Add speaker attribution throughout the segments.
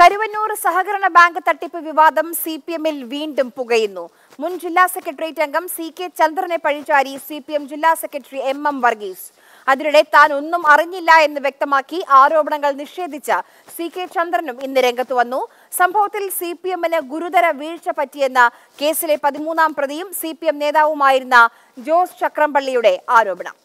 Speaker 1: കരുവന്നൂർ സഹകരണ ബാങ്ക് തട്ടിപ്പ് വിവാദം സി പി എമ്മിൽ വീണ്ടും പുകയുന്നു മുൻ ജില്ലാ സെക്രട്ടേറിയറ്റ് അംഗം സി കെ ചന്ദ്രനെ പഴിചാരി സി പി എം ജില്ലാ സെക്രട്ടറി എം എം വർഗീസ് അതിനിടെ താൻ ഒന്നും അറിഞ്ഞില്ല എന്ന് വ്യക്തമാക്കി ആരോപണങ്ങൾ നിഷേധിച്ച സി കെ ചന്ദ്രനും ഇന്ന് രംഗത്ത് വന്നു സംഭവത്തിൽ സി പി എമ്മിന് ഗുരുതര വീഴ്ച പറ്റിയെന്ന കേസിലെ പതിമൂന്നാം പ്രതിയും സി പി എം നേതാവുമായിരുന്ന ജോസ് ചക്രംപള്ളിയുടെ ആരോപണം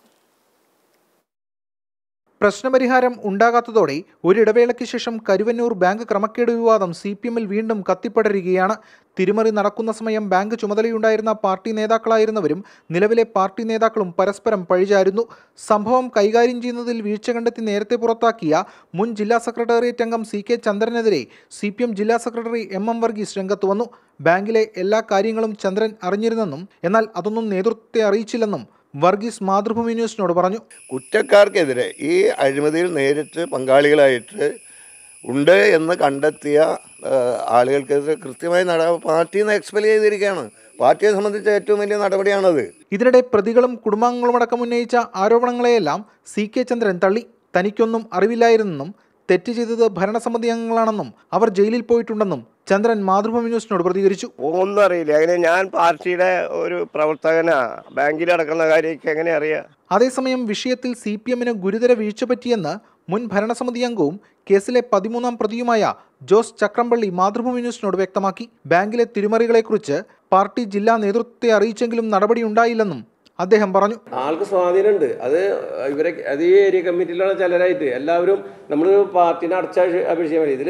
Speaker 2: പ്രശ്നപരിഹാരം ഉണ്ടാകാത്തതോടെ ഒരിടവേളയ്ക്ക് ശേഷം കരുവന്നൂർ ബാങ്ക് ക്രമക്കേട് വിവാദം സി പി എമ്മിൽ വീണ്ടും കത്തിപ്പടരുകയാണ് തിരിമറി നടക്കുന്ന സമയം ബാങ്ക് ചുമതലയുണ്ടായിരുന്ന പാർട്ടി നേതാക്കളായിരുന്നവരും നിലവിലെ പാർട്ടി നേതാക്കളും പരസ്പരം പഴിചാരുന്നു സംഭവം കൈകാര്യം ചെയ്യുന്നതിൽ വീഴ്ച കണ്ടെത്തി നേരത്തെ പുറത്താക്കിയ മുൻ ജില്ലാ സെക്രട്ടേറിയറ്റ് അംഗം സി കെ ചന്ദ്രനെതിരെ സി പി എം ജില്ലാ സെക്രട്ടറി എം എം വർഗീസ് രംഗത്ത് വന്നു ബാങ്കിലെ എല്ലാ കാര്യങ്ങളും ചന്ദ്രൻ അറിഞ്ഞിരുന്നെന്നും എന്നാൽ അതൊന്നും നേതൃത്വത്തെ അറിയിച്ചില്ലെന്നും വർഗീസ് മാതൃഭൂമി ന്യൂസിനോട് പറഞ്ഞു കുറ്റക്കാർക്കെതിരെ ഈ അഴിമതിയിൽ നേരിട്ട് പങ്കാളികളായിട്ട് ഉണ്ട് എന്ന്
Speaker 3: കണ്ടെത്തിയ ആളുകൾക്കെതിരെ കൃത്യമായി നട പാർട്ടിയിൽ നിന്ന് എക്സ്പെൽ ചെയ്തിരിക്കുകയാണ് പാർട്ടിയെ
Speaker 2: സംബന്ധിച്ച ഏറ്റവും വലിയ നടപടിയാണത് ഇതിനിടെ പ്രതികളും കുടുംബാംഗങ്ങളുമടക്കം ഉന്നയിച്ച ആരോപണങ്ങളെയെല്ലാം സി കെ ചന്ദ്രൻ തള്ളി തനിക്കൊന്നും അറിവില്ലായിരുന്നെന്നും തെറ്റ് ചെയ്തത് ഭരണസമിതി അംഗങ്ങളാണെന്നും അവർ ജയിലിൽ പോയിട്ടുണ്ടെന്നും ചന്ദ്രൻ മാതൃഭൂമി ന്യൂസിനോട് പ്രതികരിച്ചു ഒന്നും അറിയില്ല അങ്ങനെ ഞാൻ പാർട്ടിയുടെ ഒരു പ്രവർത്തകനാ ബാങ്കിൽ അടക്കുന്ന കാര്യമൊക്കെ എങ്ങനെ അറിയാം അതേസമയം വിഷയത്തിൽ സി പി എമ്മിന് ഗുരുതര വീഴ്ച പറ്റിയെന്ന് മുൻ ഭരണസമിതി അംഗവും കേസിലെ പതിമൂന്നാം പ്രതിയുമായ ജോസ് ചക്രംപള്ളി മാതൃഭൂമി ന്യൂസിനോട് വ്യക്തമാക്കി ബാങ്കിലെ തിരിമറികളെക്കുറിച്ച് പാർട്ടി ജില്ലാ നേതൃത്വത്തെ അറിയിച്ചെങ്കിലും നടപടിയുണ്ടായില്ലെന്നും അദ്ദേഹം പറഞ്ഞു
Speaker 3: ആൾക്ക് സ്വാധീനമുണ്ട് അത് ഇവരെ അത് ഈ ഏരിയ കമ്മിറ്റിയിലുള്ള ചിലരായിട്ട് എല്ലാവരും നമ്മൾ പാർട്ടിനെ അടച്ച അപേക്ഷിക്കാൻ പറ്റും ഇതിൽ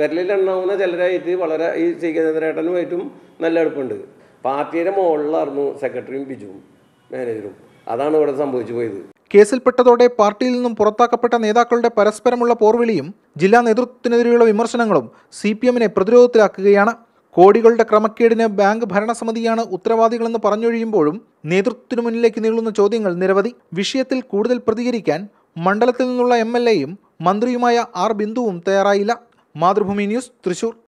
Speaker 3: വിരലിലെണ്ണാവുന്ന ചിലരായിട്ട് വളരെ ഈ സി ചന്ദ്രേട്ടനുമായിട്ടും നല്ല അടുപ്പുണ്ട് പാർട്ടിയുടെ മുകളിലായിരുന്നു സെക്രട്ടറിയും ബിജുവും മാനേജറും അതാണ് ഇവിടെ സംഭവിച്ചു പോയത്
Speaker 2: കേസിൽപ്പെട്ടതോടെ പാർട്ടിയിൽ നിന്നും പുറത്താക്കപ്പെട്ട നേതാക്കളുടെ പരസ്പരമുള്ള പോർവിളിയും ജില്ലാ നേതൃത്വത്തിനെതിരെയുള്ള വിമർശനങ്ങളും സി പി എമ്മിനെ പ്രതിരോധത്തിലാക്കുകയാണ് കോടികളുടെ ക്രമക്കേടിന് ബാങ്ക് ഭരണസമിതിയാണ് ഉത്തരവാദികളെന്ന് പറഞ്ഞൊഴിയുമ്പോഴും നേതൃത്വത്തിനു മുന്നിലേക്ക് നീളുന്ന ചോദ്യങ്ങൾ നിരവധി വിഷയത്തിൽ കൂടുതൽ പ്രതികരിക്കാൻ മണ്ഡലത്തിൽ നിന്നുള്ള എം മന്ത്രിയുമായ ആർ ബിന്ദുവും തയ്യാറായില്ല മാതൃഭൂമി ന്യൂസ് തൃശൂർ